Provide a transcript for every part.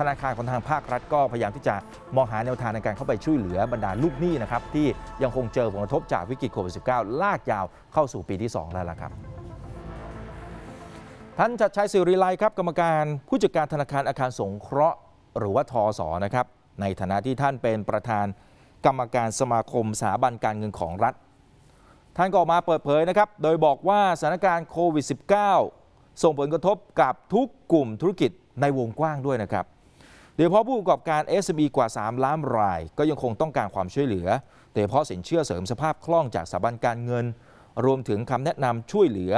ธนาคารของทางภาครัฐ ก็พยายามที่จะมองหาแนวทางในการเข้าไปช่วยเหลือบรรดาลูกหนี้นะครับที่ยังคงเจอผลกระทบจากวิกฤตโควิด -19 ลากยาวเข้าสู่ปีที่ 2 แล้วล่ะครับ ท่านจัดชัยสิริไลครับ กรรมการ ผู้จัดการธนาคารอาคารสงเคราะห์ หรือว่าทอสอนะครับ ในฐานะที่ท่านเป็นประธานกรรมการสมาคมสถาบันการเงินของรัฐ ท่านก็ออกมาเปิดเผยนะครับ โดยบอกว่าสถานการณ์โควิด -19 ส่งผลกระทบกับทุกกลุ่มธุรกิจในวงกว้างด้วยนะครับดยเฉพาะผู้ประกอบการ SME กว่า 3 ล้านรายก็ยังคงต้องการความช่วยเหลือโดยเฉพาะสินเชื่อเสริมสภาพคล่องจากสถาบันการเงิน รวมถึงคำแนะนำช่วยเหลือ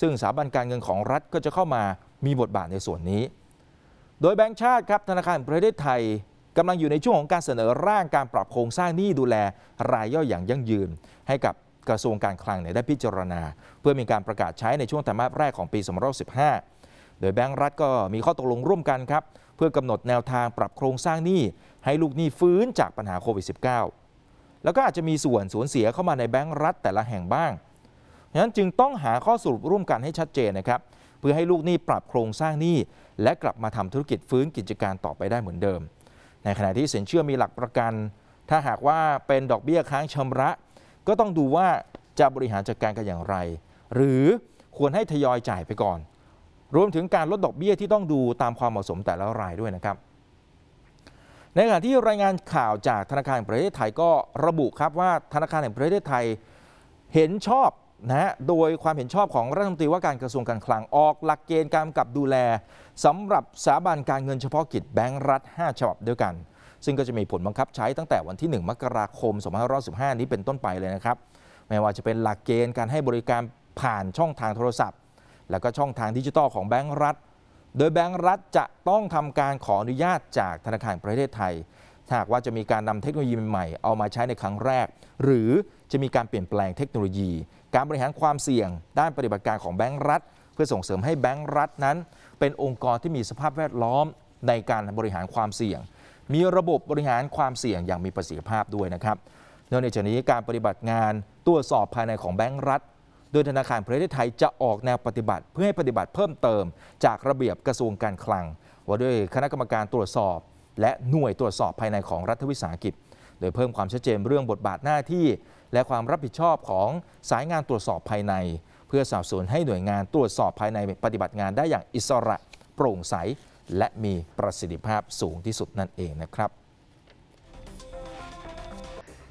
ซึ่งสถาบันการเงินของรัฐก็จะเข้ามามีบทบาทในส่วนนี้ โดยแบงก์ชาติครับธนาคารประเทศไทยกำลังอยู่ในช่วงของการเสนอร่างการปรับโครงสร้างหนี้ดูแลรายย่อยอย่างยั่งยืน ให้กับกระทรวงการคลังได้พิจารณาเพื่อมีการประกาศใช้ในช่วงไตรมาสแรกของปี2 0 1 5โดยแบงก์รัฐก็มีข้อตกลงร่วมกันครับเพื่อกำหนดแนวทางปรับโครงสร้างหนี้ให้ลูกหนี้ฟื้นจากปัญหาโควิด -19 แล้วก็อาจจะมีส่วนสูญเสียเข้ามาในแบงก์รัฐ แต่ละแห่งบ้างฉะนั้นจึงต้องหาข้อสรุปร่วมกันให้ชัดเจนนะครับ เพื่อให้ลูกหนี้ปรับโครงสร้างหนี้ และกลับมาทำธุรกิจฟื้นกิจการต่อไปได้เหมือนเดิม ในขณะที่สินเชื่อมีหลักประกัน ถ้าหากว่าเป็นดอกเบี้ยค้างชำระ ก็ต้องดูว่าจะบริหารจัดการกันอย่างไร หรือควรให้ทยอยจ่ายไปก่อนรวมถึงการลดดอกเบี้ยที่ต้องดูตามความเหมาะสมแต่ละรายด้วยนะครับ ในขณะที่รายงานข่าวจากธนาคารแห่งประเทศไทยก็ระบุครับ ว่าธนาคารแห่งประเทศไทยเห็นชอบนะฮะโดยความเห็นชอบของรัฐมนตรีว่าการกระทรวงการคลังออก หลักเกณฑ์การกับดูแล สำหรับสถาบันการเงินเฉพาะกิจแบงก์รัฐ5ฉบับด้วยกัน ซึ่งก็จะมีผลบังคับใช้ตั้งแต่วันที่ 1 มกราคม 2515นี้เป็นต้นไปเลยนะครับไม่ว่าจะเป็นหลักเกณฑ์การให้บริการผ่านช่องทางโทรศัพท์แล้วก็ช่องทางดิจิทัลของแบงก์รัฐ โดยแบงก์รัฐจะต้องทำการขออนุญาตจากธนาคารประเทศไทย หากว่าจะมีการนำเทคโนโลยีใหม่ๆเอามาใช้ในครั้งแรก หรือจะมีการเปลี่ยนแปลงเทคโนโลยี การบริหารความเสี่ยง ด้านปฏิบัติการของแบงก์รัฐ เพื่อส่งเสริมให้แบงก์รัฐนั้น เป็นองค์กรที่มีสภาพแวดล้อมในการบริหารความเสี่ยง มีระบบบริหารความเสี่ยงอย่างมีประสิทธิภาพด้วยนะครับนอกจากนี้การปฏิบัติงานตรวจสอบภายในของแบงก์รัฐโดยธนาคารประเทศไทยจะออกแนวปฏิบัติ เพื่อให้ปฏิบัติเพิ่มเติม จากระเบียบกระทรวงการคลังว่าด้วยคณะกรรมการตรวจสอบ และหน่วยตรวจสอบภายในของรัฐวิสาหกิจโดยเพิ่มความชัดเจนเรื่องบทบาทหน้าที่ และความรับผิดชอบของสายงานตรวจสอบภายใน เพื่อสอบสวนให้หน่วยงานตรวจสอบภายในปฏิบัติงานได้อย่างอิสระ โปร่งใส และมีประสิทธิภาพสูงที่สุดนั่นเองนะครับ